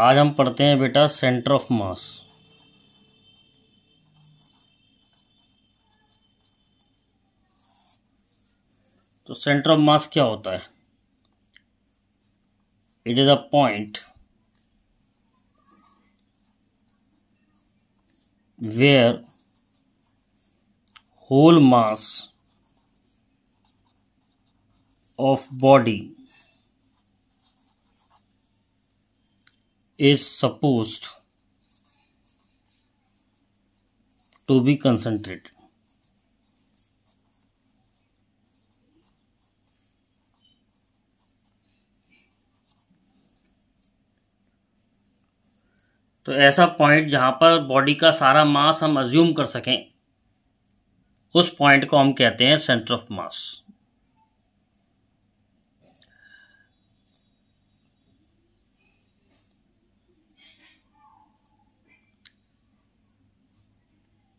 आज हम पढ़ते हैं बेटा सेंटर ऑफ मास तो सेंटर ऑफ मास क्या होता है it is a point where whole mass of body is supposed to be concentrated. तो ऐसा पॉइंट जहां पर बॉडी का सारा मास हम अज्यूम कर सकें उस पॉइंट को हम कहते हैं centre of mass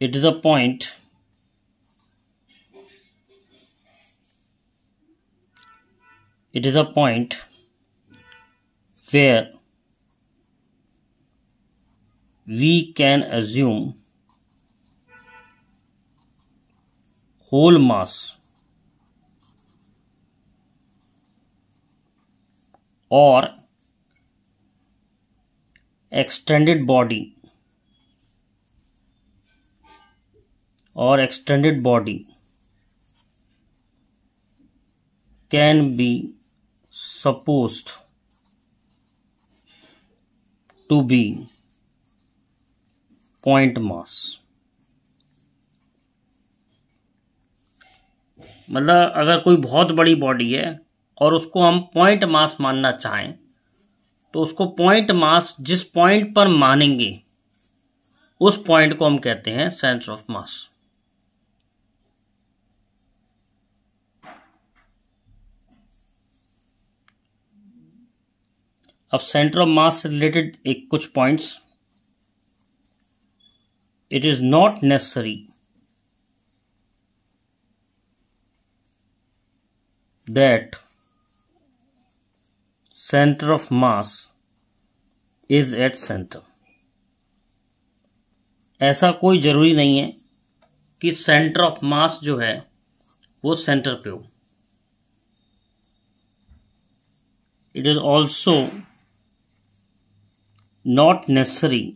it is a point it is a point where we can assume whole mass or extended body और extended body can be supposed to be point mass मतलब अगर कोई बहुत बड़ी बॉडी है और उसको हम पॉइंट मास मानना चाहें तो उसको पॉइंट मास जिस पॉइंट पर मानेंगे उस पॉइंट को हम कहते हैं सेंटर ऑफ मास अब सेंटर ऑफ मास से रिलेटेड एक कुछ points it is not necessary that centre of mass is at centre ऐसा कोई ज़रूरी नहीं है कि सेंटर ऑफ मास जो है वो सेंटर पे हो it is also not necessary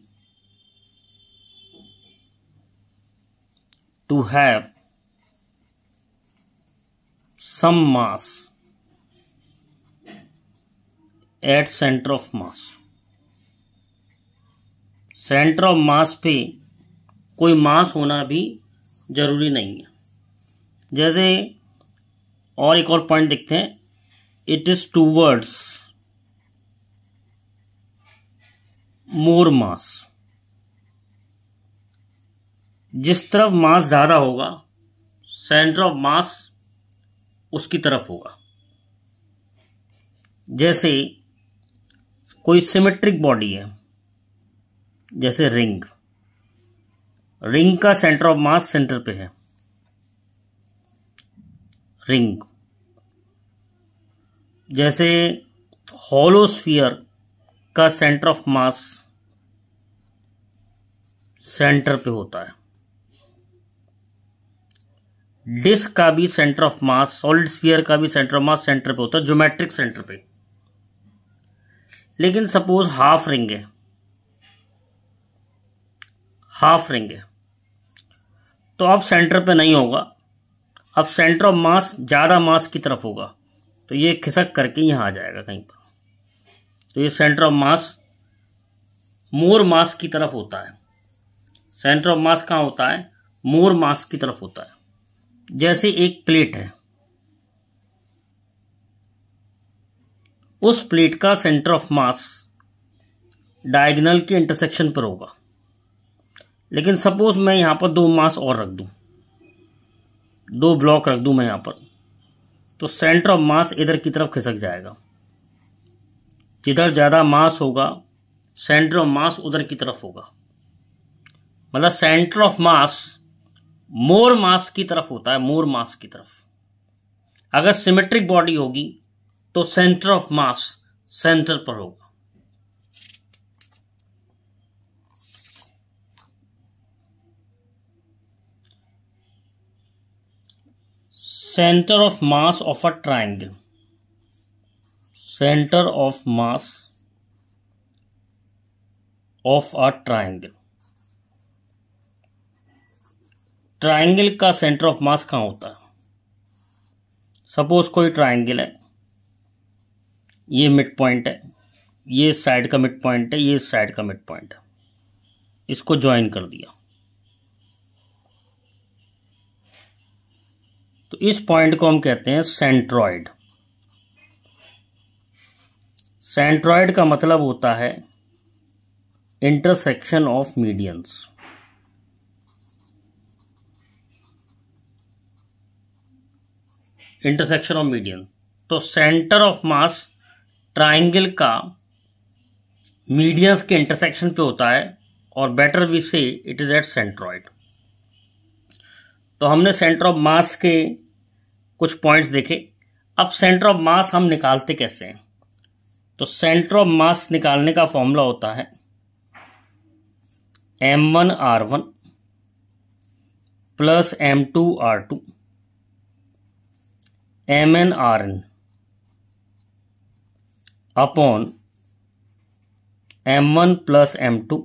to have some mass at center of mass centre of mass पे कोई मास होना भी जरूरी नहीं है जैसे और एक और पॉइंट देखते हैं it is towards more mass जिस तरफ मास ज़्यादा होगा सेंटर ऑफ मास उसकी तरफ होगा जैसे कोई सिमेट्रिक बॉडी है जैसे रिंग रिंग का सेंटर ऑफ मास सेंटर पे है रिंग जैसे होलोस्फियर का सेंटर ऑफ मास सेंटर पे होता है डिस्क का भी centre of mass solid sphere का भी सेंटर ऑफ मास सेंटर पे होता है ज्योमेट्रिक सेंटर पे लेकिन सपोज हाफ रिंग है हाफ रिंग है तो अब सेंटर पे नहीं होगा अब सेंटर ऑफ मास ज़्यादा मास की तरफ होगा तो ये खिसक करके यहां आ जाएगा कहीं पर तो ये सेंटर ऑफ मास मोर मास की तरफ होता है सेंटर ऑफ मास कहाँ होता है मोर मास की तरफ होता है जैसे एक प्लेट है उस प्लेट का सेंटर ऑफ मास डायगनल के इंटरसेक्शन पर होगा लेकिन सपोज मैं यहां पर दो मास और रख दू दो ब्लॉक रख दू मैं यहां पर तो सेंटर ऑफ मास इधर की तरफ खिसक जाएगा जिधर ज़्यादा मास होगा सेंटर ऑफ मास उधर की तरफ होगा मतलब सेंटर ऑफ मास मोर मास की तरफ होता है मोर मास की तरफ अगर सिमेट्रिक बॉडी होगी तो सेंटर ऑफ मास सेंटर पर होगा centre of mass of a triangle centre of mass of a triangle triangle का सेंटर ऑफ मास कहाँ होता है सपोज कोई ट्रायंगल है ये मिड पॉइंट है ये साइड का मिड पॉइंट है ये साइड का मिड पॉइंट है इसको ज्वाइन कर दिया तो इस पॉइंट को हम कहते हैं सेंट्रॉइड सेंट्रॉइड का मतलब होता है intersection of medians intersection of median तो सेंटर ऑफ मास ट्राइंगल का मीडियंस के इंटरसेक्शन पे होता है और better we say it is at centroid तो हमने सेंटर ऑफ मास के कुछ पॉइंट्स देखे अब सेंटर ऑफ मास हम निकालते कैसे हैं तो सेंटर ऑफ मास निकालने का फॉर्मूला होता है m one r one plus M two r two m n r n upon m one plus M two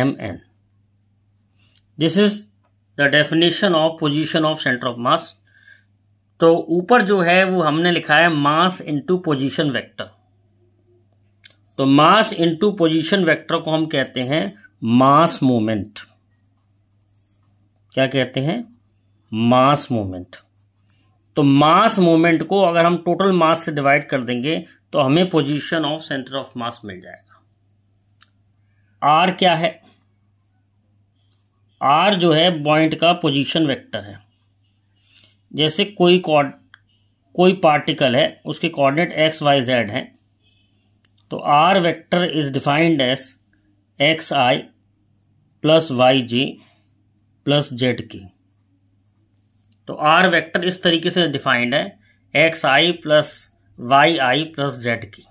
m n this is the definition of position of centre of mass तो ऊपर जो है वो हमने लिखा है mass into position vector तो mass into position vector को हम कहते हैं मास मोमेंट क्या कहते हैं मास मोमेंट तो मास मोमेंट को अगर हम टोटल मास से डिवाइड कर देंगे तो हमें position of centre of mass मिल जाएगा आर क्या है आर जो है पॉइंट का पोजीशन वेक्टर है जैसे कोई कोई पार्टिकल है उसके कोऑर्डिनेट एक्स वाई जेड हैं तो r vector is defined as x i plus y j plus z k तो आर वेक्टर इस तरीके से डिफाइंड है x i plus y i plus z k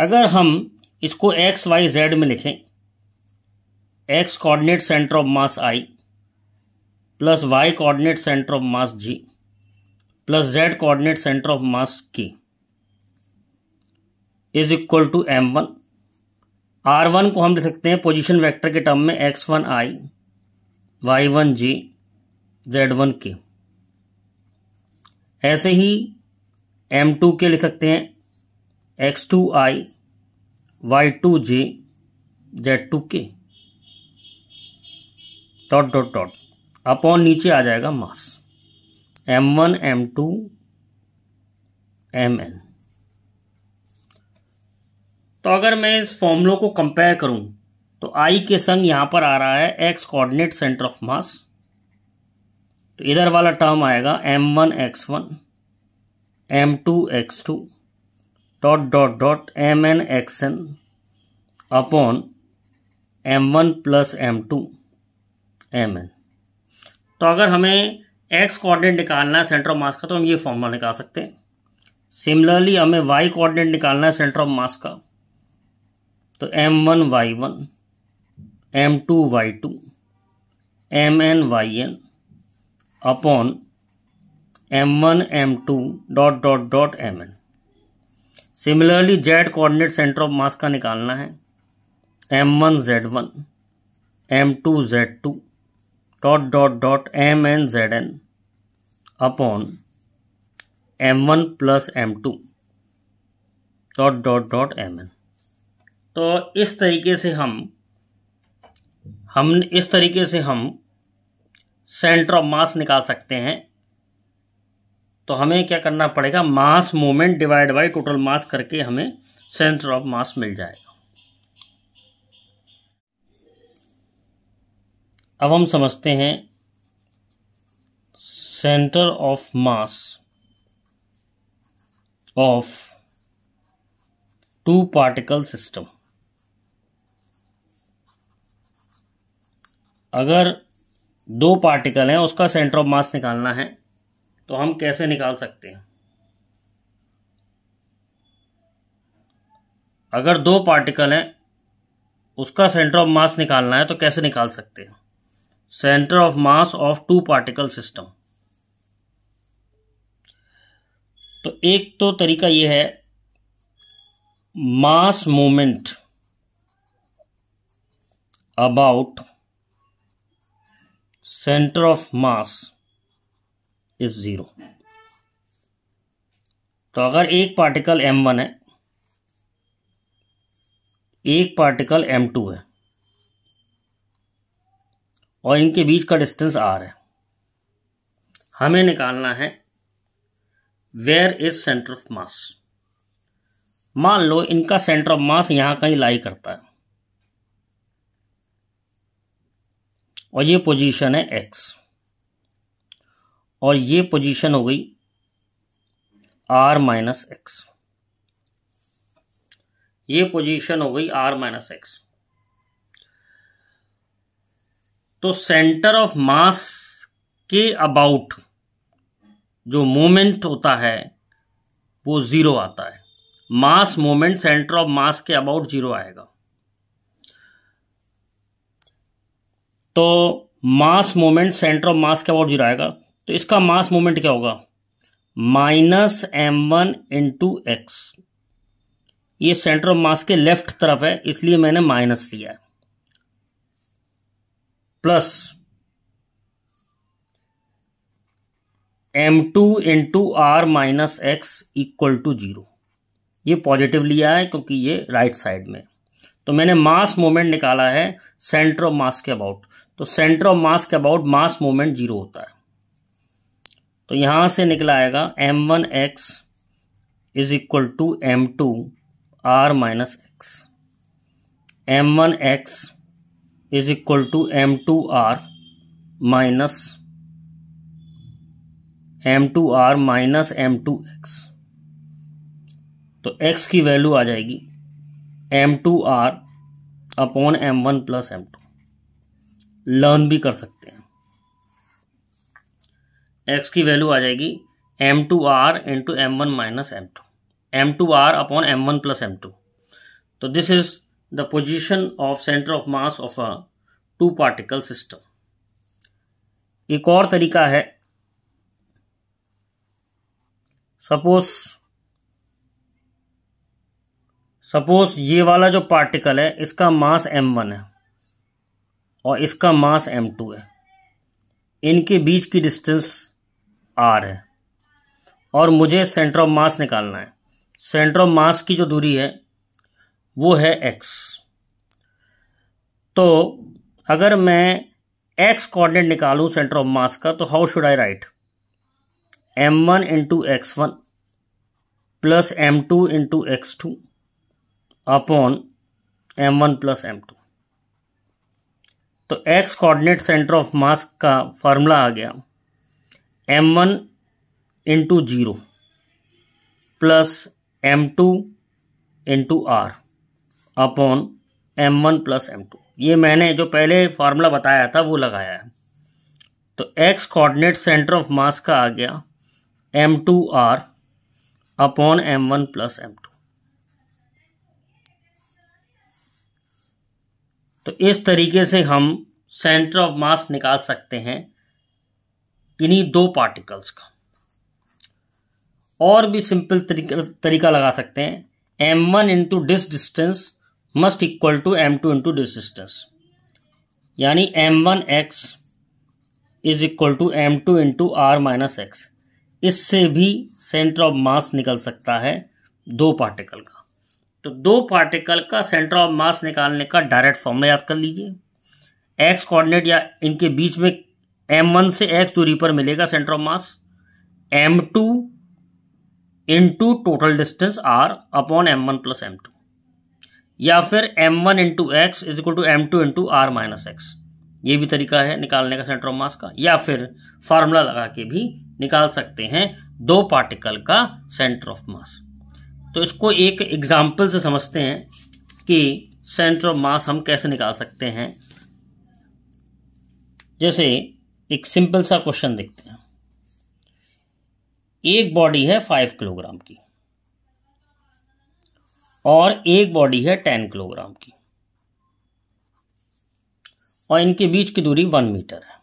अगर हम इसको एक्स वाई जेड में लिखें x coordinate centre of mass i plus y coordinate centre of mass j plus z coordinate centre of mass k is equal to m one r one को हम लिख सकते हैं पोजीशन वेक्टर के term में x one i y one j z one के ऐसे ही एम टू के लिख सकते हैं x two i y two j z two के डॉट डॉट डॉट अपॉन नीचे आ जाएगा mass m one m two m n तो अगर मैं इस फॉर्मुलों को कंपेयर करूं तो आई के संग यहां पर आ रहा है x coordinate centre of mass तो इधर वाला टर्म आएगा m one x one m two x two dot dot dot m n x n upon m one plus M two m n तो अगर हमें एक्स कोऑर्डिनेट निकालना है centre of mass का तो हम ये फॉर्मूला निकाल सकते हैं सिमिलरली हमें वाई कोऑर्डिनेट निकालना है सेंटर ऑफ मास का तो m one y one m two y two m n y n upon m one m two dot dot dot m n similarly z coordinate centre of mass का निकालना है m one z one m two z two dot dot dot m n z n upon m one plus M two dot dot dot m n तो इस तरीके से हम हम इस तरीके से हम सेंटर ऑफ मास निकाल सकते हैं तो हमें क्या करना पड़ेगा mass moment divide by total mass करके हमें सेंटर ऑफ मास मिल जाएगा अब हम समझते हैं centre of mass of two particle system अगर दो पार्टिकल हैं उसका सेंटर ऑफ मास निकालना है तो हम कैसे निकाल सकते हैं अगर दो पार्टिकल हैं उसका सेंटर ऑफ मास निकालना है तो कैसे निकाल सकते हैं centre of mass of two particle system तो एक तो तरीका यह है mass moment about center of mass is zero तो अगर एक पार्टिकल m1 है एक पार्टिकल m2 है और इनके बीच का डिस्टेंस r है हमें निकालना है where is centre of mass मान लो इनका सेंटर ऑफ मास यहां कहीं लाई करता है और ये पोजीशन है एक्स और ये पोजीशन हो गई आर माइनस एक्स ये पोजीशन हो गई आर माइनस एक्स तो सेंटर ऑफ मास के अबाउट जो मोमेंट होता है वो ज़ीरो आता है mass moment centre of mass के अबाउट ज़ीरो आएगा तो mass moment centre of mass के अबाउट जीरो आएगा तो इसका मास मोमेंट क्या होगा minus m one into x ये सेंटर ऑफ मास के लेफ्ट तरफ है इसलिए मैंने माइनस लिया है plus M two into r minus x equal to zero ये पॉजिटिव लिया है क्योंकि ये राइट साइड में तो मैंने मास मोमेंट निकाला है सेंटर ऑफ मास के अबाउट तो सेंटर ऑफ मास के अबाउट मास मूवमेंट जीरो होता है तो यहां से निकला आएगा m one x is equal to m two r minus x m one x is equal to m two r minus m two r minus m two x तो x की value आ जाएगी m two r upon m one plus M two learn भी कर सकते हैं x की value आ जाएगी m two r into m one minus m two m two r upon m one plus M two तो this is the position of centre of mass of a two particle system एक और तरीका है suppose suppose ये वाला जो particle है इसका मास m1 है और इसका मास एम टू है इनके बीच की डिस्टेंस आर है और मुझे सेंटर ऑफ मास निकालना है सेंटर ऑफ मास की जो दूरी है वो है एक्स तो अगर मैं एक्स कोऑर्डिनेट निकालूं सेंटर ऑफ मास का तो how should I write m one into x one plus M two into x two upon m one plus M two तो x coordinate centre of mass का formula आ गया m one into zero plus M two into r upon m one plus M two ये मैंने जो पहले formula बताया था वो लगाया है तो x coordinate centre of mass का आ गया m two r upon m one plus M two तो इस तरीके से हम सेंटर ऑफ मास निकाल सकते हैं इन्हीं दो पार्टिकल्स का और भी सिंपल तरीका तरीका लगा सकते हैं m one into dis distance must equal to m two into dis distance यानी m one x is equal to m two into r minus x इससे भी सेंटर ऑफ मास निकल सकता है दो पार्टिकल का तो दो पार्टिकल का सेंटर ऑफ मास निकालने का डायरेक्ट फॉर्मूला याद कर लीजिए एक्स कोऑर्डिनेट या इनके बीच में एम वन से एक्स दूरी पर मिलेगा centre of mass m two into total distance r upon m one plus M two या फिर m one into x is equal to m two into r minus x ये भी तरीका है निकालने का सेंटर ऑफ मास का या फिर फार्मूला लगा के भी निकाल सकते हैं दो पार्टिकल का सेंटर ऑफ मास तो इसको एक एग्जाम्पल से समझते हैं कि सेंटर ऑफ मास हम कैसे निकाल सकते हैं जैसे एक सिंपल सा क्वेश्चन देखते हैं एक बॉडी है फाइव किलोग्राम की और एक बॉडी है टेन किलोग्राम की और इनके बीच की दूरी वन मीटर है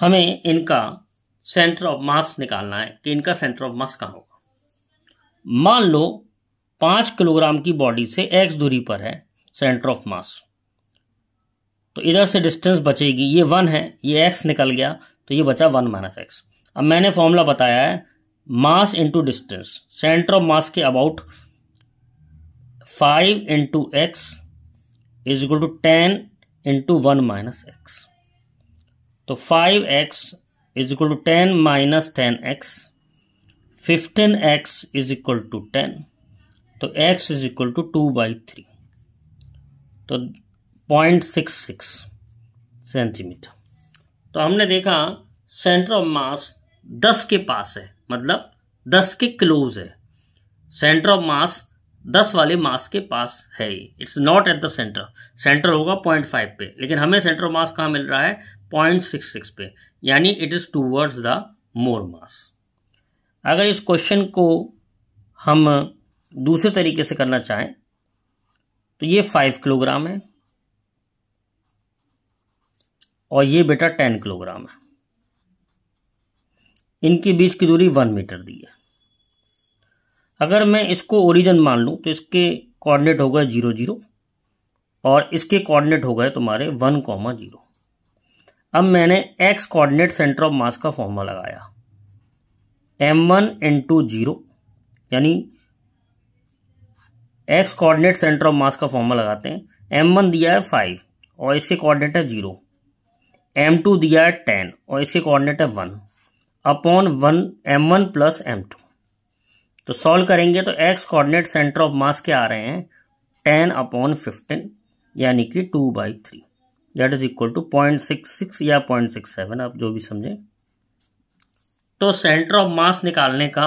हमें इनका सेंटर ऑफ मास निकालना है कि इनका सेंटर ऑफ मास कहाँ होगा मान लो पांच किलोग्राम की बॉडी से एक्स दूरी पर है सेंटर ऑफ मास तो इधर से डिस्टेंस बचेगी ये वन है ये एक्स निकल गया तो ये बचा वन माइनस एक्स अब मैंने फॉर्मूला बताया है mass into distance centre of mass के about five into x is equal to ten into one minus x तो five x is equal to ten minus ten x fifteen x is equal to ten तो x is equal to two by three तो point six six centimetre तो हमने देखा centre of मास दस के पास है मतलब दस के क्लोज है सेंटर ऑफ मास दस वाले मास के पास है it's not at the centre centre होगा पॉइंट फाइव पे लेकिन हमें सेंटर ऑफ मास कहाँ मिल रहा है पॉइंट सिक्स सिक्स पे यानी it is towards the more mass अगर इस क्वेश्चन को हम दूसरे तरीके से करना चाहें तो ये फाइव किलोग्राम है और ये बेटा टेन किलोग्राम है इनके बीच की दूरी वन मीटर दी है अगर मैं इसको ओरिजिन मान लूं तो इसके कोऑर्डिनेट हो गए जीरो जीरो और इसके कोऑर्डिनेट हो गए तुम्हारे वन कॉमा जीरो अब मैंने x coordinate centre of mass का फॉर्मूला लगाया एम वन टू जीरो यानी x coordinate centre of mass का फॉर्मूला लगाते हैं एम वन दिया है फाइव और इसके कोऑर्डिनेट है जीरो एम टू दिया है टेन और इसके कोऑर्डिनेट है one upon one m one plus M two तो सॉल्व करेंगे तो x coordinate centre of mass के आ रहे हैं टेन अपॉन फिफ्टीन यानी कि two by three that is equal to point six six या पॉइंट सिक्स सेवन आप जो भी समझें तो सेंटर ऑफ मास निकालने का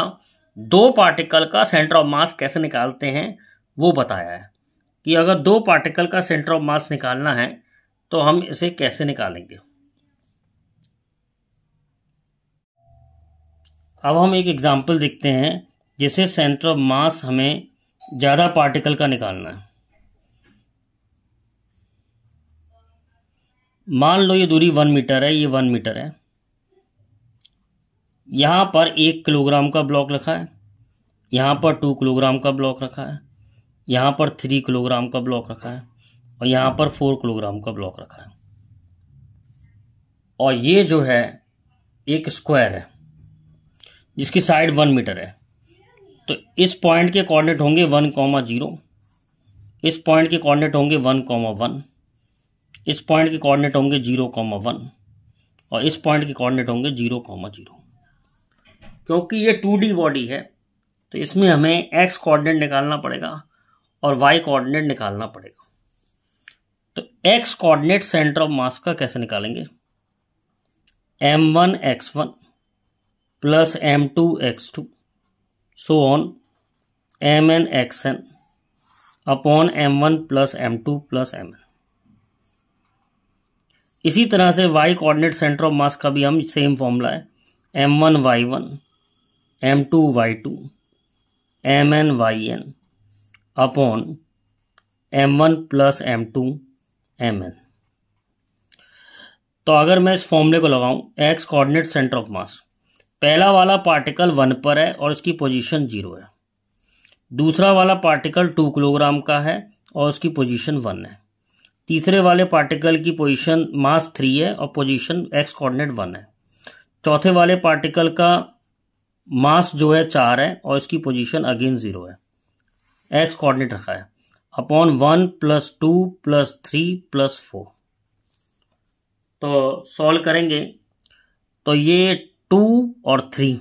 दो पार्टिकल का सेंटर ऑफ मास कैसे निकालते हैं वो बताया है कि अगर दो पार्टिकल का सेंटर ऑफ मास निकालना है तो हम इसे कैसे निकालेंगे अब हम एक एग्जाम्पल देखते हैं जिसे सेंटर ऑफ मास हमें ज़्यादा पार्टिकल का निकालना है मान लो ये दूरी वन मीटर है ये वन मीटर है यहाँ पर एक किलोग्राम का ब्लॉक रखा है यहाँ पर टू किलोग्राम का ब्लॉक रखा है यहाँ पर थ्री किलोग्राम का ब्लॉक रखा है और यहाँ पर फोर किलोग्राम का ब्लॉक रखा है और ये जो है एक स्क्वायर है जिसकी साइड वन मीटर है तो इस पॉइंट के कोऑर्डिनेट होंगे वन कॉमा जीरो इस पॉइंट के कोऑर्डिनेट होंगे वन कॉमा वन इस पॉइंट के कोऑर्डिनेट होंगे जीरो कॉमा वन और इस पॉइंट के कोऑर्डिनेट होंगे जीरो कॉमा जीरो क्योंकि ये टू बॉडी है तो इसमें हमें एक्स कोऑर्डिनेट निकालना पड़ेगा और वाई कोऑर्डिनेट निकालना पड़ेगा तो x coordinate centre of mass का कैसे निकालेंगे m one x one plus M two x two so on m n x n upon m one plus M two plus m n इसी तरह से y coordinate centre of mass का भी हम same formula है m one y one m two y two m n y n upon m one plus M two m n तो अगर मैं इस फॉर्मूले को लगाऊं x coordinate centre of mass पहला वाला पार्टिकल वन पर है और उसकी पोजीशन जीरो है दूसरा वाला पार्टिकल टू किलोग्राम का है और उसकी पोजीशन वन है तीसरे वाले पार्टिकल की पोजीशन मास थ्री है और पोजीशन एक्स कोऑर्डिनेट वन है चौथे वाले पार्टिकल का मास जो है चार है और इसकी पोजीशन अगेन जीरो है एक्स कोऑर्डिनेट रखा है upon one plus two plus three plus four तो सॉल्व करेंगे तो ये टू और थ्री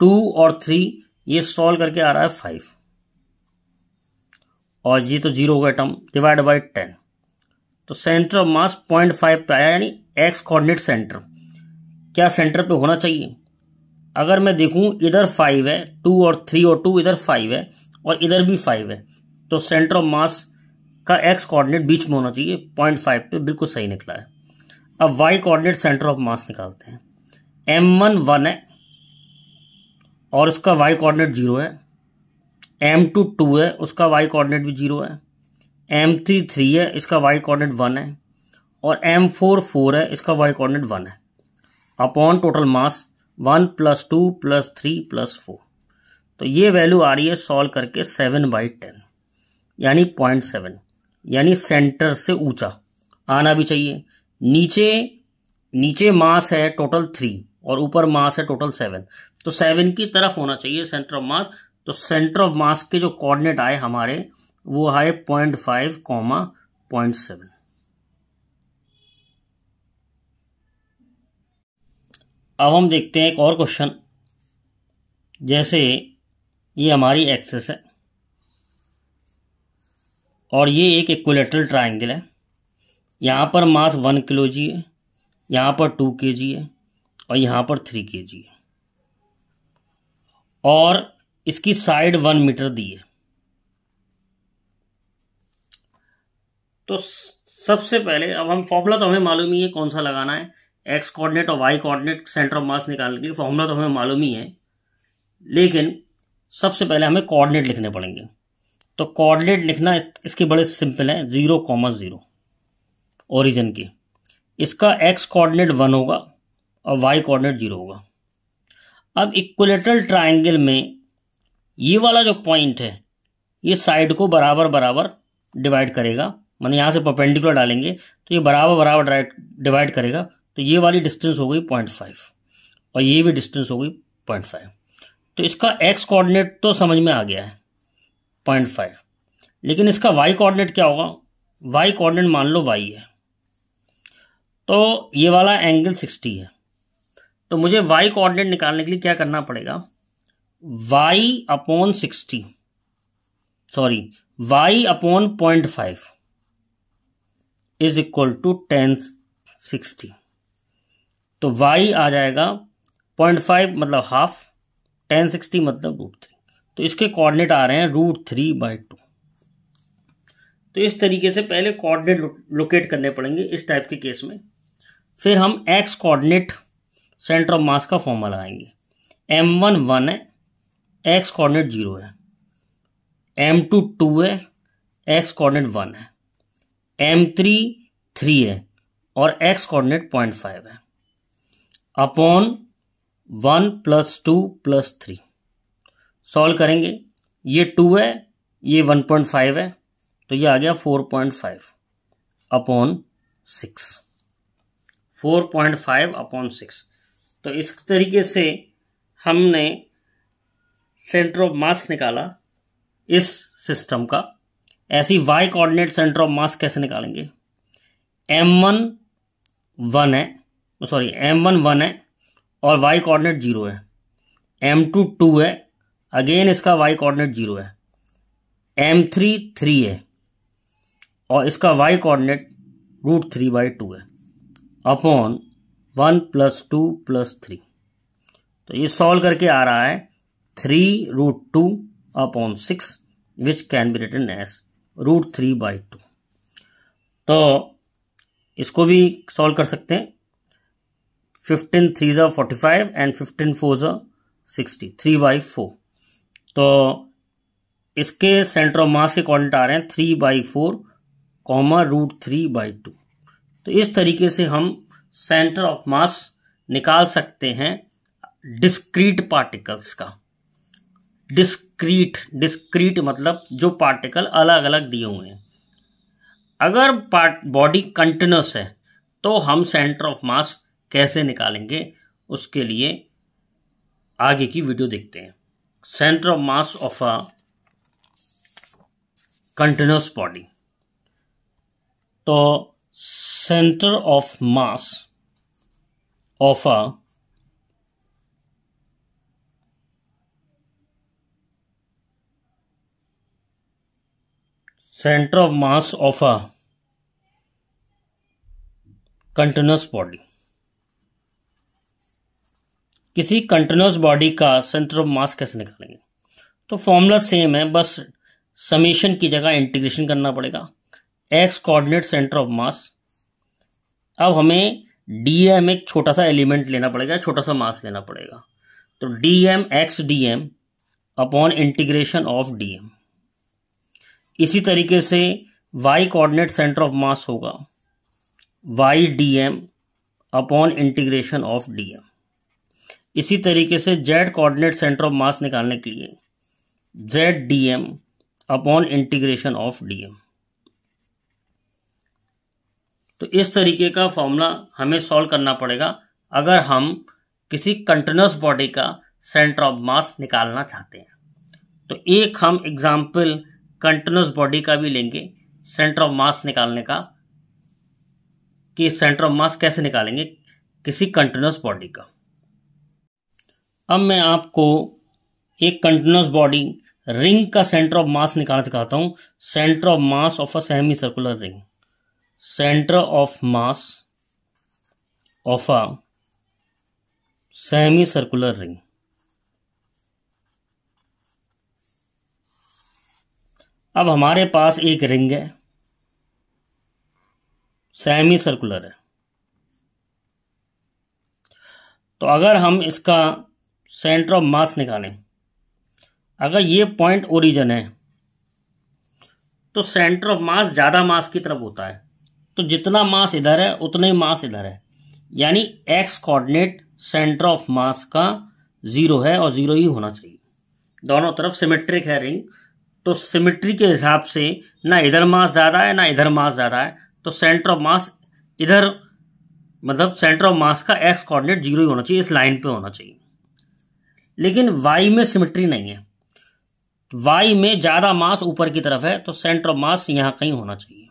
टू और थ्री ये सॉल्व करके आ रहा है फाइव और ये तो जीरो हो टर्म डिवाइड बाई टेन तो centre of mass point five पे आया यानी एक्स कोऑर्डिनेट सेंटर क्या सेंटर पे होना चाहिए अगर मैं देखूं इधर फाइव है टू और थ्री और टू इधर फाइव है और इधर भी फाइव है तो सेंटर ऑफ मास का एक्स कोऑर्डिनेट बीच में होना चाहिए पॉइंट फाइव पर बिल्कुल सही निकला है अब y coordinate centre of mass निकालते हैं एम वन वन है और उसका वाई कोऑर्डिनेट जीरो है एम टू टू है उसका वाई कोऑर्डिनेट भी जीरो है एम थ्री थ्री है इसका वाई कोऑर्डिनेट वन है और एम फोर फोर है इसका वाई कोऑर्डिनेट वन है upon total mass one plus two plus three plus four तो ये वैल्यू आ रही है सॉल्व करके सेवन बाई टेन यानी पॉइंट सेवन यानी सेंटर से ऊंचा आना भी चाहिए नीचे नीचे मास है टोटल थ्री और ऊपर मास है टोटल सेवन तो सेवन की तरफ होना चाहिए सेंटर ऑफ मास तो सेंटर ऑफ मास के जो कोऑर्डिनेट आए हमारे वो आए point five comma point seven अब हम देखते हैं एक और क्वेश्चन जैसे ये हमारी एक्सेस है और ये एक इक्वलेटरल ट्राइंगल है यहाँ पर मास वन किलो जी है यहाँ पर टू के जी है और यहाँ पर थ्री के जी है और इसकी साइड वन मीटर दी है तो सबसे पहले अब हम फॉर्मूला तो हमें मालूम ही है कौन सा लगाना है एक्स कोऑर्डिनेट और y coordinate centre of mass निकालने के लिए फॉर्मूला तो हमें मालूम ही है लेकिन सबसे पहले हमें कोऑर्डिनेट लिखने पड़ेंगे तो कोऑर्डिनेट लिखना इस, इसके बड़े सिंपल है जीरो कॉमा जीरो ओरिजिन के इसका एक्स कोऑर्डिनेट वन होगा और वाई कोऑर्डिनेट जीरो होगा अब इक्वलेटरल ट्राइंगल में ये वाला जो पॉइंट है ये साइड को बराबर बराबर डिवाइड करेगा मैंने यहाँ से परपेंडिकुलर डालेंगे तो ये बराबर बराबर डिवाइड करेगा तो ये वाली डिस्टेंस हो गई पॉइंट फाइव और ये भी डिस्टेंस हो गई पॉइंट फाइव तो इसका एक्स कोऑर्डिनेट तो समझ में आ गया है पॉइंट फाइव लेकिन इसका वाई कोऑर्डिनेट क्या होगा वाई कोऑर्डिनेट मान लो वाई है तो ये वाला एंगल सिक्सटी है तो मुझे वाई कोऑर्डिनेट निकालने के लिए क्या करना पड़ेगा y upon sixty sorry y upon point five is equal to ten sixty तो y आ जाएगा पॉइंट फाइव मतलब हाफ टेन सिक्सटी मतलब रूट थ्री तो इसके कोऑर्डिनेट आ रहे हैं रूट थ्री बाई टू तो इस तरीके से पहले कोऑर्डिनेट लोकेट करने पड़ेंगे इस टाइप के केस में फिर हम x coordinate centre of mass का फॉर्मा लगाएंगे एम वन वन है एक्स कोऑर्डिनेट जीरो है एम टू टू है एक्स कोऑर्डिनेट वन है एम थ्री थ्री है और एक्स कोऑर्डिनेट पॉइंट फाइव है upon one plus two plus three solve करेंगे ये टू है ये वन पॉइंट फाइव है तो ये आ गया four point five upon six four point five upon six तो इस तरीके से हमने सेंटर ऑफ मास निकाला इस सिस्टम का ऐसी y coordinate centre of mass कैसे निकालेंगे एम वन वन है सॉरी एम वन वन है और वाई कोऑर्डिनेट जीरो है एम टू टू है अगेन इसका वाई कोऑर्डिनेट जीरो है एम थ्री थ्री है और इसका y coordinate root three by two है upon one plus two plus three तो ये सॉल्व करके आ रहा है three root two upon six which can be written S root three by two तो इसको भी सॉल्व कर सकते हैं fifteen three are forty five and fifteen four are sixty three by four तो इसके सेंटर ऑफ मास के coordinate आ रहे हैं three by four comma root three by two तो इस तरीके से हम सेंटर ऑफ मास निकाल सकते हैं डिस्क्रीट पार्टिकल्स का डिस्क्रीट डिस्क्रीट मतलब जो पार्टिकल अलग अलग दिए हुए हैं अगर पार्ट बॉडी कंटिन्यूस है तो हम सेंटर ऑफ मास कैसे निकालेंगे उसके लिए आगे की वीडियो देखते हैं centre of mass of a continuous body तो centre of mass of a centre of mass of a continuous body किसी कंटिन्यूस बॉडी का सेंटर ऑफ मास कैसे निकालेंगे तो फॉर्मूला सेम है बस समीशन की जगह इंटीग्रेशन करना पड़ेगा x coordinate centre of mass अब हमें डी एम एक छोटा सा एलिमेंट लेना पड़ेगा छोटा सा मास लेना पड़ेगा तो D m x D M upon integration of d m इसी तरीके से y coordinate centre of mass होगा y d M upon integration of d m इसी तरीके से z coordinate centre of mass निकालने के लिए z d M upon integration of d m तो इस तरीके का फॉर्मूला हमें सॉल्व करना पड़ेगा अगर हम किसी कंटिन्यूस बॉडी का सेंटर ऑफ मास निकालना चाहते हैं तो एक हम एग्जाम्पल कंटिन्यूस बॉडी का भी लेंगे सेंटर ऑफ मास निकालने का कि सेंटर ऑफ मास कैसे निकालेंगे किसी कंटिन्यूस बॉडी का अब मैं आपको एक कंटिन्यूस बॉडी रिंग का सेंटर ऑफ मास निकालना सिखाता हूं centre of mass of a semi circular ring centre of mass of a semi circular ring अब हमारे पास एक रिंग है सेमी सर्कुलर है तो अगर हम इसका सेंटर ऑफ मास निकालें अगर ये पॉइंट ओरिजन है तो सेंटर ऑफ मास ज़्यादा मास की तरफ होता है तो जितना मास इधर है उतना ही मास इधर है यानी x coordinate centre of mass का ज़ीरो है और ज़ीरो ही होना चाहिए दोनों तरफ सिमेट्रिक है रिंग तो सिमेट्री के हिसाब से ना इधर मास ज़्यादा है ना इधर मास ज़्यादा है तो सेंटर ऑफ मास इधर मतलब सेंटर ऑफ मास का एक्स कोऑर्डिनेट जीरो ही होना चाहिए इस लाइन पे होना चाहिए लेकिन वाई में सिमिट्री नहीं है वाई में ज़्यादा मास ऊपर की तरफ है तो सेंटर ऑफ मास यहां कहीं होना चाहिए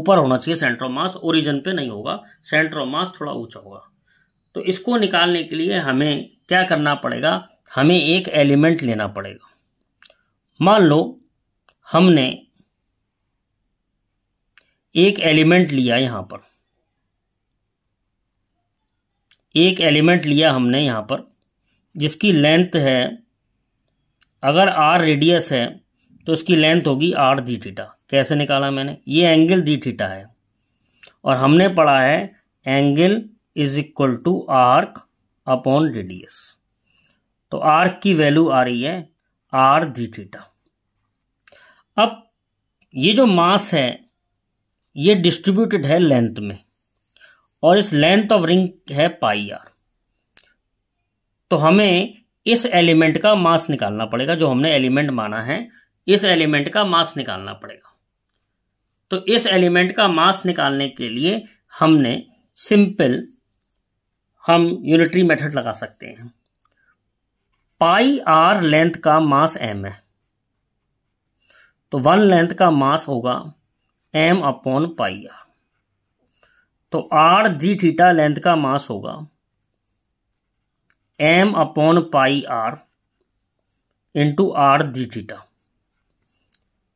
ऊपर होना चाहिए सेंटर ऑफ मास ओरिजन पे नहीं होगा सेंटर ऑफ मास थोड़ा ऊंचा होगा तो इसको निकालने के लिए हमें क्या करना पड़ेगा हमें एक एलिमेंट लेना पड़ेगा मान लो हमने एक एलिमेंट लिया यहां पर एक एलिमेंट लिया हमने यहां पर जिसकी लेंथ है अगर आर रेडियस है तो उसकी लेंथ होगी आर डी थीटा कैसे निकाला मैंने ये एंगल डी थीटा है और हमने पढ़ा है angle is equal to arc upon radius तो आर्क की वैल्यू आ रही है आर डी थीटा अब ये जो मास है ये डिस्ट्रीब्यूटेड है लेंथ में और इस लेंथ ऑफ रिंग है पाई आर तो हमें इस एलिमेंट का मास निकालना पड़ेगा जो हमने एलिमेंट माना है इस एलिमेंट का मास निकालना पड़ेगा तो इस एलिमेंट का मास निकालने के लिए हमने सिंपल हम यूनिटरी मेथड लगा सकते हैं पाई आर लेंथ का मास एम है तो वन लेंथ का मास होगा एम अपॉन पाई आर तो आर जी थीटा लेंथ का मास होगा m upon pi r into r d theta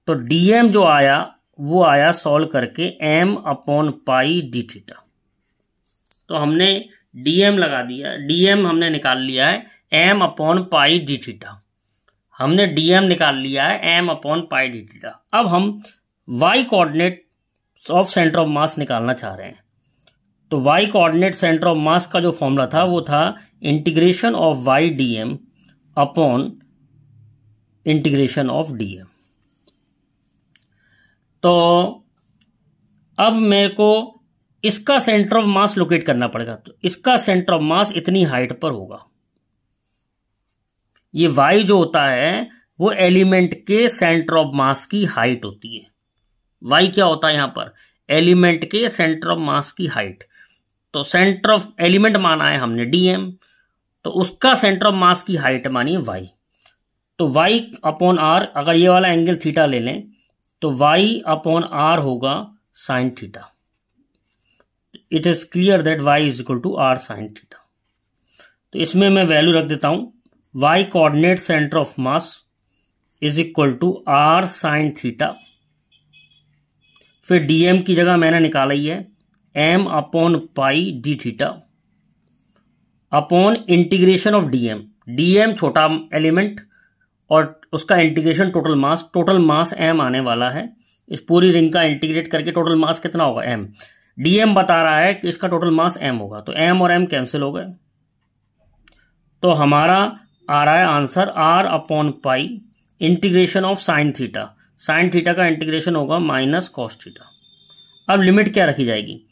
तो डीएम जो आया वो आया सॉल्व करके m upon pi d theta तो हमने डीएम लगा दिया डीएम हमने निकाल लिया है m upon pi d theta हमने डीएम निकाल लिया है m upon pi d theta अब हम y coordinate of centre of mass निकालना चाह रहे हैं तो y coordinate centre of mass का जो फॉर्मूला था वो था integration of y d M upon integration of dm तो अब मेरे को इसका सेंटर ऑफ मास लोकेट करना पड़ेगा तो इसका सेंटर ऑफ मास इतनी हाइट पर होगा ये वाई जो होता है वो एलिमेंट के सेंटर ऑफ मास की हाइट होती है वाई क्या होता है यहां पर एलिमेंट के सेंटर ऑफ मास की हाइट तो सेंटर ऑफ एलिमेंट माना है हमने डीएम तो उसका सेंटर ऑफ मास की हाइट मानी वाई तो वाई अपॉन आर अगर ये वाला एंगल थीटा ले लें तो वाई अपॉन आर होगा sine theta it is clear that y is equal to r sine theta तो इसमें मैं वैल्यू रख देता हूं y coordinate centre of mass is equal to r sine theta फिर डीएम की जगह मैंने निकाला ही है m upon pi d theta upon integration of dm dm छोटा एलिमेंट और उसका integration total mass total mass m आने वाला है इस पूरी रिंग का इंटीग्रेट करके टोटल मास कितना होगा एम डीएम बता रहा है कि इसका टोटल मास एम होगा तो एम और एम कैंसिल हो गए तो हमारा आ रहा है answer r upon pi integration of sine theta sine theta का इंटीग्रेशन होगा माइनस कॉस्ट थीटा अब लिमिट क्या रखी जाएगी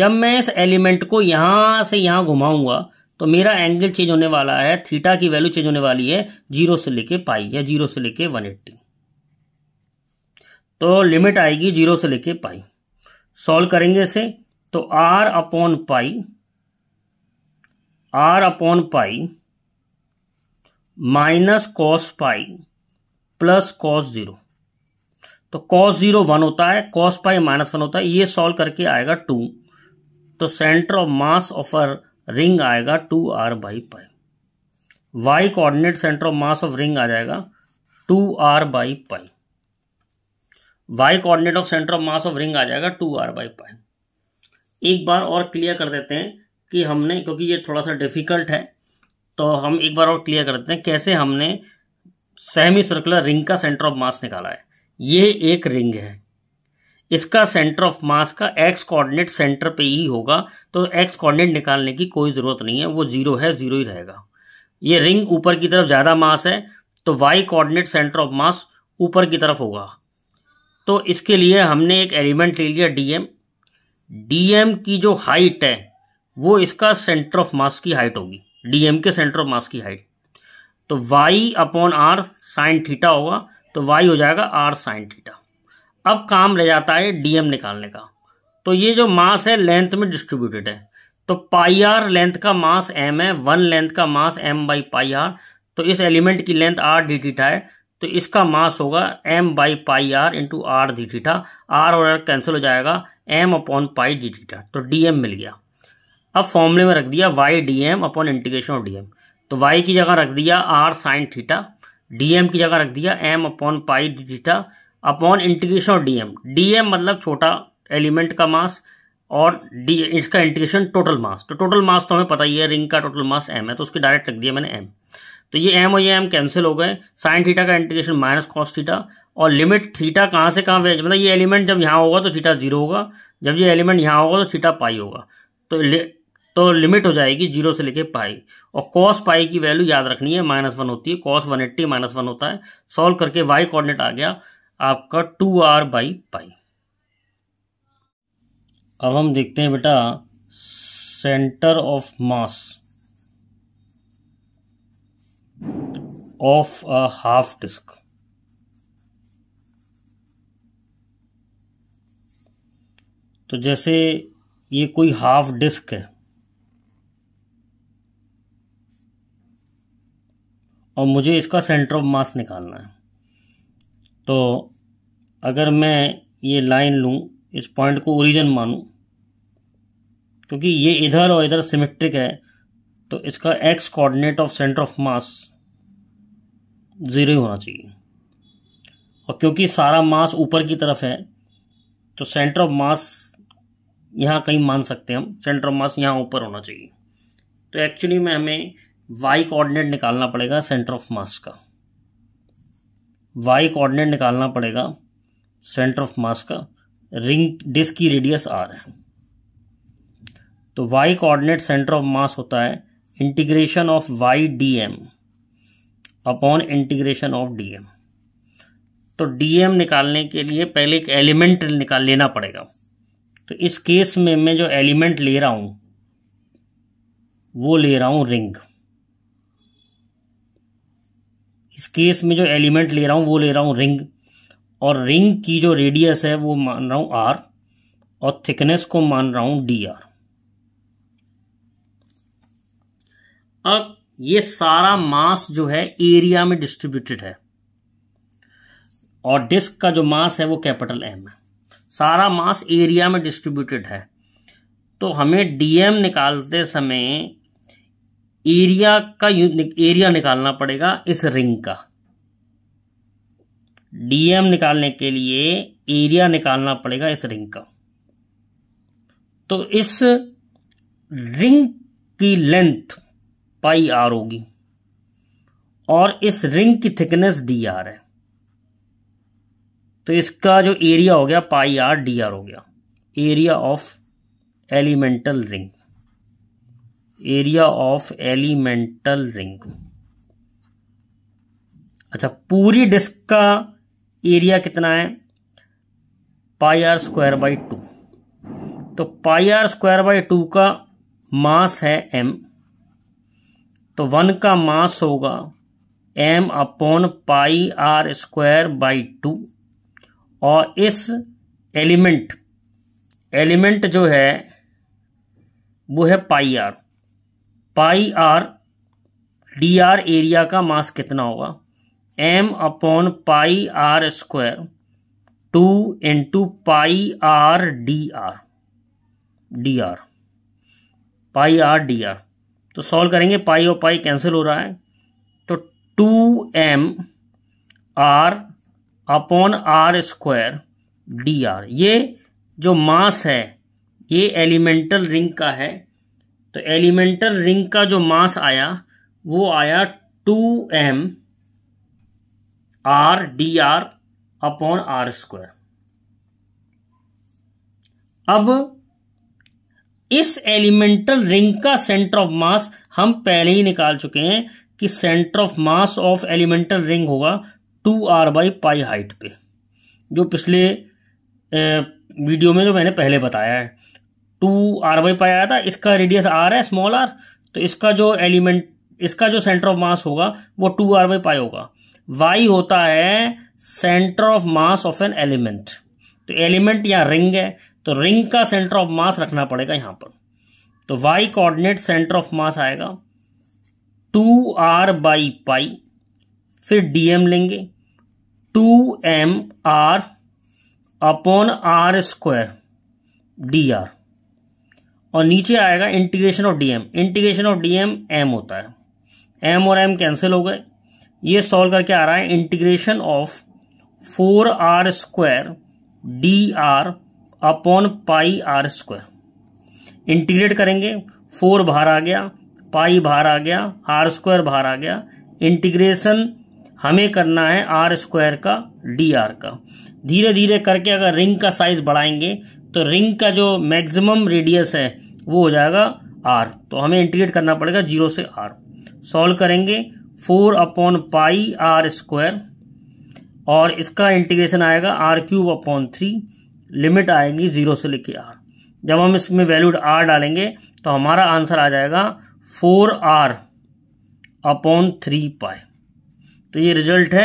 जब मैं इस एलिमेंट को यहां से यहां घुमाऊंगा तो मेरा एंगल चेंज होने वाला है थीटा की वैल्यू चेंज होने वाली है जीरो से लेके पाई या जीरो से लेके वन एट्टी तो लिमिट आएगी जीरो से लेके पाई सॉल्व करेंगे इसे तो r upon pi r upon pi minus cos pi plus cos zero तो कॉस जीरो वन होता है कॉस पाई माइनस वन होता है ये सॉल्व करके आएगा टू तो centre of mass of a ring आएगा two r by pi y coordinate centre of mass of ring आ जाएगा two r by pi y coordinate of centre of mass of ring आ जाएगा two r by पाई एक बार और clear कर देते हैं कि हमने क्योंकि ये थोड़ा सा डिफिकल्ट है तो हम एक बार और क्लियर कर देते हैं कैसे हमने सेमी सर्कुलर रिंग का सेंटर ऑफ मास निकाला है ये एक रिंग है इसका सेंटर ऑफ मास का एक्स कोऑर्डिनेट सेंटर पे ही होगा तो एक्स कोऑर्डिनेट निकालने की कोई ज़रूरत नहीं है वो जीरो है जीरो ही रहेगा ये रिंग ऊपर की तरफ ज़्यादा मास है तो y coordinate centre of mass ऊपर की तरफ होगा तो इसके लिए हमने एक एलिमेंट ले लिया डीएम डीएम की जो हाइट है वो इसका सेंटर ऑफ मास की हाइट होगी डीएम के सेंटर ऑफ मास की हाइट तो y upon r sine theta होगा तो वाई हो जाएगा आर साइन थीटा अब काम ले जाता है डीएम निकालने का तो ये जो मास है लेंथ में डिस्ट्रीब्यूटेड है तो पाई आर लेंथ का मास एम है वन लेंथ का mass m by pi r तो इस एलिमेंट की लेंथ आर डी थीटा है तो इसका मास होगा m by pi r into r d theta r और आर कैंसिल हो जाएगा m upon pi d theta तो डी एम मिल गया अब फॉर्मूले में रख दिया y d M upon integration of d m तो वाई की जगह रख दिया आर साइन थीटा डीएम की जगह रख दिया m upon pi d theta upon integration of dm dm मतलब छोटा एलिमेंट का मास और डी इसका इंटीग्रेशन टोटल मास तो टोटल मास तो हमें पता ही है रिंग का टोटल मास एम है तो उसकी डायरेक्ट लग दिया मैंने एम तो ये एम और ये एम कैंसिल हो गए साइन थीटा का इंटीग्रेशन माइनस कॉस थीटा और लिमिट थीटा कहाँ से कहाँ मतलब ये एलिमेंट जब यहाँ होगा तो थीटा जीरो होगा जब ये एलिमेंट यहाँ होगा तो थीटा पाई होगा तो तो लिमिट हो जाएगी जीरो से लेके पाई और कॉस पाई की वैल्यू याद रखनी है माइनस वन होती है cos one eighty minus one होता है सॉल्व करके वाई कोऑर्डिनेट आ गया आपका टू आर बाई पाई अब हम देखते हैं बेटा centre of mass of a half disc तो जैसे ये कोई हाफ डिस्क है और मुझे इसका सेंटर ऑफ मास निकालना है तो अगर मैं ये लाइन लूँ इस पॉइंट को ओरिजिन मानूँ क्योंकि ये इधर और इधर सिमेट्रिक है तो इसका x coordinate of centre of mass zero होना चाहिए और क्योंकि सारा मास ऊपर की तरफ है तो सेंटर ऑफ मास यहाँ कहीं मान सकते हैं हम सेंटर ऑफ मास यहाँ ऊपर होना चाहिए तो एक्चुअली में हमें वाई कोऑर्डिनेट निकालना पड़ेगा सेंटर ऑफ मास का वाई कोऑर्डिनेट निकालना पड़ेगा सेंटर ऑफ मास का रिंग डिस्क की रेडियस आर है तो y coordinate centre of mass होता है integration of y d M upon integration of d m तो डी एम निकालने के लिए पहले एक एलिमेंट निकाल लेना पड़ेगा तो इस केस में मैं जो एलिमेंट ले रहा हूं वो ले रहा हूं रिंग इस केस में जो एलिमेंट ले रहा हूं वो ले रहा हूं रिंग और रिंग की जो रेडियस है वो मान रहा हूं आर और थिकनेस को मान रहा हूं डी आर अब ये सारा मास जो है एरिया में डिस्ट्रीब्यूटेड है और डिस्क का जो मास है वो कैपिटल एम है सारा मास एरिया में डिस्ट्रीब्यूटेड है तो हमें डीएम निकालते समय एरिया का एरिया निकालना पड़ेगा इस रिंग का डीएम निकालने के लिए एरिया निकालना पड़ेगा इस रिंग का तो इस रिंग की लेंथ पाई आर होगी और इस रिंग की थिकनेस डी आर है तो इसका जो एरिया हो गया पाई आर डी आर हो गया area of elemental ring area of elemental ring अच्छा पूरी डिस्क का एरिया कितना है pi are square by two तो pi are square by two का मास है एम तो वन का मास होगा m upon pi are square by two और इस एलिमेंट एलिमेंट जो है वो है pi r pi r d r area का मास कितना होगा m upon pi are square to into pi r d r d r pi r d r तो सॉल्व करेंगे पाई और पाई कैंसिल हो रहा है तो two m r upon r square D r ये जो मास है ये एलिमेंटल रिंग का है तो एलिमेंटल रिंग का जो मास आया वो आया two m r d are upon r square अब इस एलिमेंटल रिंग का सेंटर ऑफ मास हम पहले ही निकाल चुके हैं कि centre of mass of elemental ring होगा two r by pi height पे जो पिछले वीडियो में जो मैंने पहले बताया है टू आर बाई पाई आया था इसका रेडियस आर है स्मॉल आर तो इसका जो एलिमेंट इसका जो सेंटर ऑफ मास होगा वो टू आर बाई पाई होगा वाई होता है centre of mass of an element तो एलिमेंट या रिंग है तो रिंग का सेंटर ऑफ मास रखना पड़ेगा यहां पर तो y coordinate centre of mass आएगा टू आर बाई पाई फिर डीएम लेंगे two m r upon r square D r और नीचे आएगा integration of dm integration of dm m होता है एम और एम कैंसिल हो गए ये सॉल्व करके आ रहा है integration of four R square D R upon pi are square integrate करेंगे फोर बाहर आ गया पाई बाहर आ गया आर स्क्वायर बाहर आ गया इंटीग्रेशन हमें करना है आर स्क्वायर का डी आर का धीरे धीरे करके अगर रिंग का साइज बढ़ाएंगे तो रिंग का जो मैक्सिमम रेडियस है वो हो जाएगा आर तो हमें इंटीग्रेट करना पड़ेगा जीरो से आर सॉल्व करेंगे four upon pi are square और इसका इंटीग्रेशन आएगा R cube upon three limit आएगी जीरो से लेके आर जब हम इसमें वैल्यूड आर डालेंगे तो हमारा आंसर आ जाएगा four R upon three pi तो ये रिजल्ट है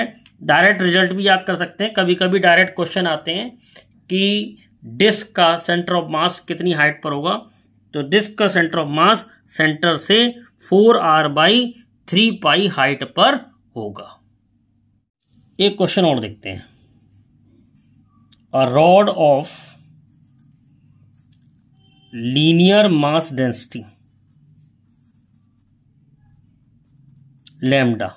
डायरेक्ट रिजल्ट भी याद कर सकते हैं कभी कभी डायरेक्ट क्वेश्चन आते हैं कि डिस्क का सेंटर ऑफ मास कितनी हाइट पर होगा तो डिस्क का सेंटर ऑफ मास सेंटर से four R by three pi height पर होगा एक क्वेश्चन और देखते हैं a rod of linear mass density lambda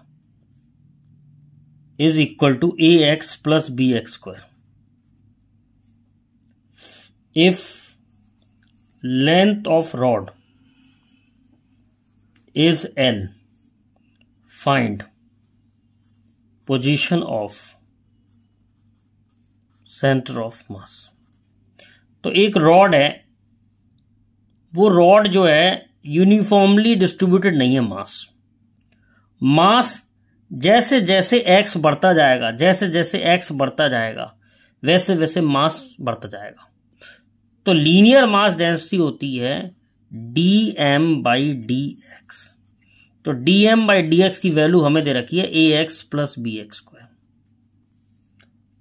is equal to A X plus B X square if length of rod is N find position of centre of mass तो एक rod है वो रॉड जो है uniformly distributed नहीं है मास मास जैसे जैसे एक्स बढ़ता जाएगा जैसे जैसे एक्स बढ़ता जाएगा वैसे वैसे मास बढ़ता जाएगा तो लीनियर मास डेंसिटी होती है D M by D X तो D M by D X की वैल्यू हमें दे रखी है A X plus B X square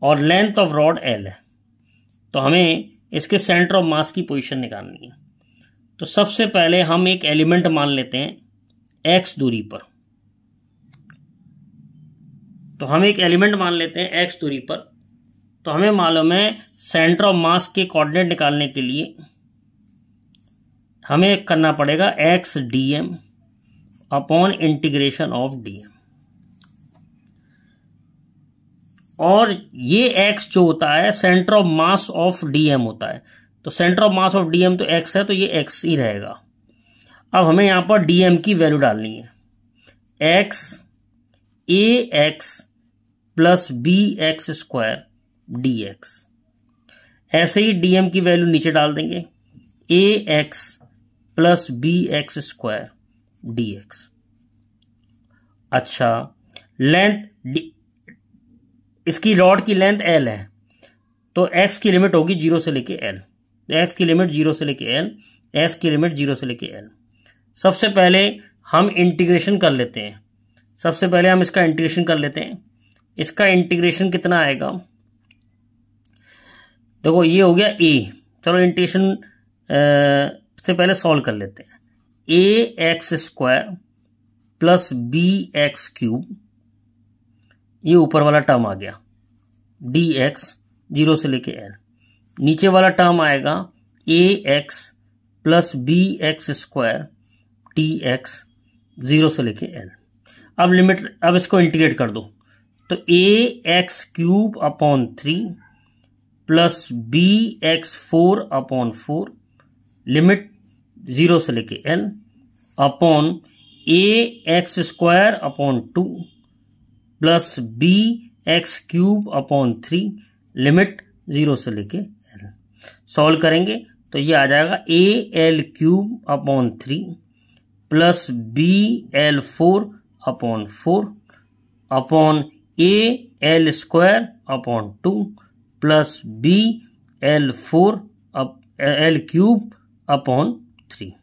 और लेंथ ऑफ रॉड एल है तो हमें इसके सेंटर ऑफ मास की पोजीशन निकालनी है तो सबसे पहले हम एक एलिमेंट मान लेते हैं एक्स दूरी पर तो हम एक एलिमेंट मान लेते हैं एक्स दूरी पर तो हमें मालूम है सेंटर ऑफ मास के कोऑर्डिनेट निकालने के लिए हमें करना पड़ेगा X D M upon integration of DM और ये एक्स जो होता है centre of mass of DM होता है तो centre of mass of DM तो एक्स है तो ये एक्स ही रहेगा अब हमें यहां पर डीएम की वैल्यू डालनी है X A X plus B X square D X ऐसे ही डीएम की वैल्यू नीचे डाल देंगे A X plus B X square D X अच्छा लेंथ डी इसकी रॉड की लेंथ एल है तो एक्स की लिमिट होगी जीरो से लेके एल एक्स की लिमिट जीरो से लेके एल एक्स की लिमिट जीरो से लेके एल सबसे पहले हम इंटीग्रेशन कर लेते हैं सबसे पहले हम इसका इंटीग्रेशन कर लेते हैं इसका इंटीग्रेशन कितना आएगा देखो ये हो गया ए चलो इंटीग्रेशन से पहले सॉल्व कर लेते हैं A X square plus B X cube ये ऊपर वाला टर्म आ गया डी एक्स जीरो से लेके एल नीचे वाला टर्म आएगा A X plus B X square T X zero से लेके एल अब लिमिट अब इसको इंटीग्रेट कर दो तो A X cube upon three plus B X four upon four limit zero से लेके L upon A X square upon two plus B X cube upon three limit zero से लेके एल सॉल्व करेंगे तो ये आ जाएगा A L cube upon three plus B L four upon four upon A L square upon two plus B L four up L cube upon three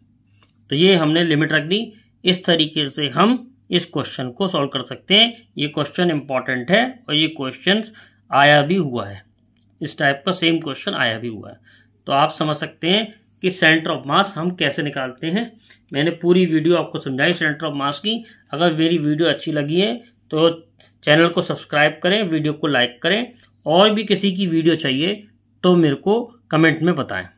तो ये हमने लिमिट रख दी इस तरीके से हम इस क्वेश्चन को सॉल्व कर सकते हैं ये क्वेश्चन इंपॉर्टेंट है और ये क्वेश्चन आया भी हुआ है इस टाइप का सेम क्वेश्चन आया भी हुआ है तो आप समझ सकते हैं कि सेंटर ऑफ मास हम कैसे निकालते हैं मैंने पूरी वीडियो आपको समझाई सेंटर ऑफ मास की अगर मेरी वीडियो अच्छी लगी है तो चैनल को सब्सक्राइब करें वीडियो को लाइक करें और भी किसी की वीडियो चाहिए तो मेरे को कमेंट में बताएं